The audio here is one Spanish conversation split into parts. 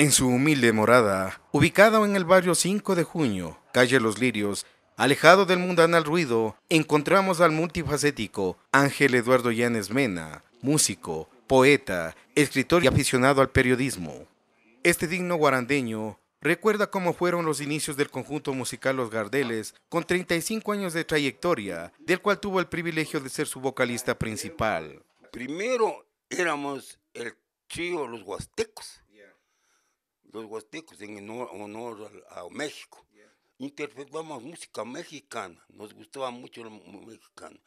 En su humilde morada, ubicado en el barrio 5 de junio, calle Los Lirios, alejado del mundanal ruido, encontramos al multifacético Ángel Eduardo Llanes Mena, músico, poeta, escritor y aficionado al periodismo. Este digno guarandeño recuerda cómo fueron los inicios del conjunto musical Los Gardeles, con 35 años de trayectoria, del cual tuvo el privilegio de ser su vocalista principal. Primero éramos el trío Los Huastecos los huastecos en honor a, México. Interpretamos música mexicana, nos gustaba mucho el mexicano.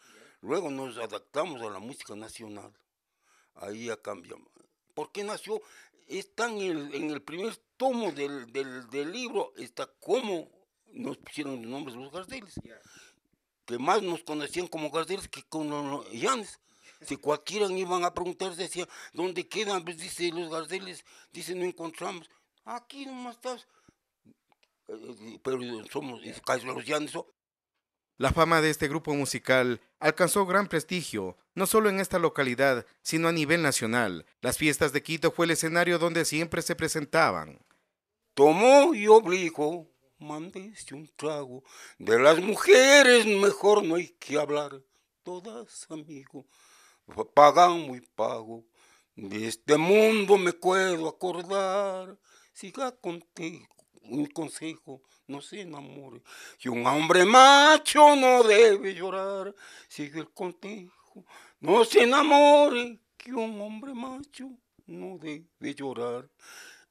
Luego nos adaptamos a la música nacional. Ahí ya cambiamos. ¿Por qué nació? Está en el, primer tomo del, del, libro, está cómo nos pusieron los nombres los Gardeles. Que más nos conocían como Gardelles que los llanes. Si cualquiera iban a preguntar, decían, ¿dónde quedan? Pues dice los gardeles, dice, no encontramos. Aquí nomás estás. Eh, pero somos La fama de este grupo musical alcanzó gran prestigio, no solo en esta localidad, sino a nivel nacional. Las fiestas de Quito fue el escenario donde siempre se presentaban. Tomó y obligó, mandeste un trago. De las mujeres mejor no hay que hablar, todas amigo, pagamos y pago. De este mundo me puedo acordar siga contigo. Eh, un consejo, no se enamore. que un hombre macho no debe llorar. Siga el consejo, no se enamore. Que un hombre macho no debe llorar.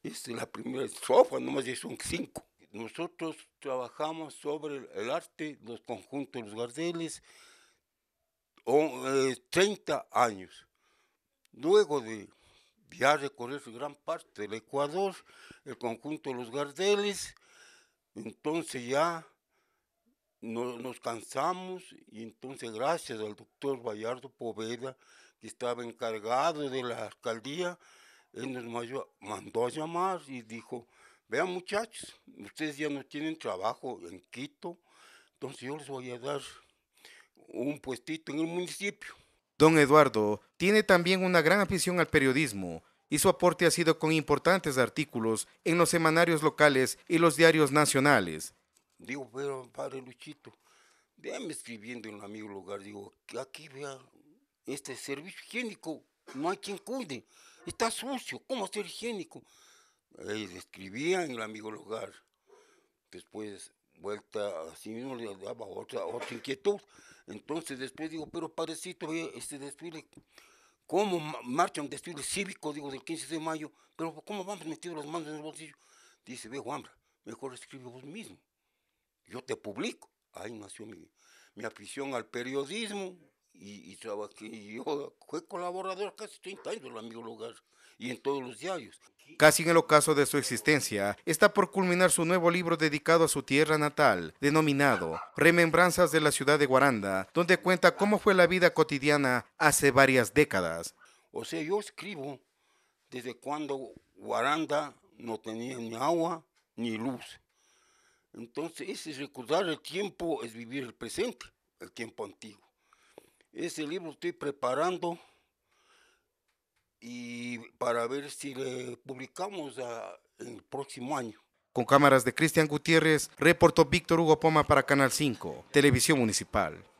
Esta es la primera estrofa, nomás es son cinco. Nosotros trabajamos sobre el arte, los conjuntos, los gardeles, 30 eh, años. Luego de ya recorrer gran parte del Ecuador, el conjunto de los Gardeles, entonces ya nos cansamos y entonces gracias al doctor Bayardo Poveda, que estaba encargado de la alcaldía, él nos mandó a llamar y dijo, vean muchachos, ustedes ya no tienen trabajo en Quito, entonces yo les voy a dar un puestito en el municipio. Don Eduardo tiene también una gran afición al periodismo y su aporte ha sido con importantes artículos en los semanarios locales y los diarios nacionales. Digo, pero padre Luchito, déjame escribiendo en el amigo lugar, digo, aquí vea este servicio higiénico, no hay quien cuide, está sucio, ¿cómo hacer higiénico? Él escribía en el amigo lugar. Después vuelta a sí mismo, le daba otra, otra inquietud. Entonces después digo, pero padrecito, este desfile, ¿cómo marcha un desfile cívico, digo, del 15 de mayo? Pero ¿cómo vamos metidos las manos en el bolsillo? Dice, ve Juan, mejor escribe vos mismo. Yo te publico. Ahí nació mi, mi afición al periodismo y, yo fui colaborador casi 30 años en el mismo lugar y en todos los diarios. Casi en el ocaso de su existencia, está por culminar su nuevo libro dedicado a su tierra natal, denominado Remembranzas de la ciudad de Guaranda, donde cuenta cómo fue la vida cotidiana hace varias décadas. O sea, yo escribo desde cuando Guaranda no tenía ni agua ni luz. Entonces, ese recordar el tiempo es vivir el presente, el tiempo antiguo. Ese libro estoy preparando y para ver si le publicamos el próximo año. Con cámaras de Cristian Gutiérrez, reportó Víctor Hugo Poma para Canal 5, Televisión Municipal.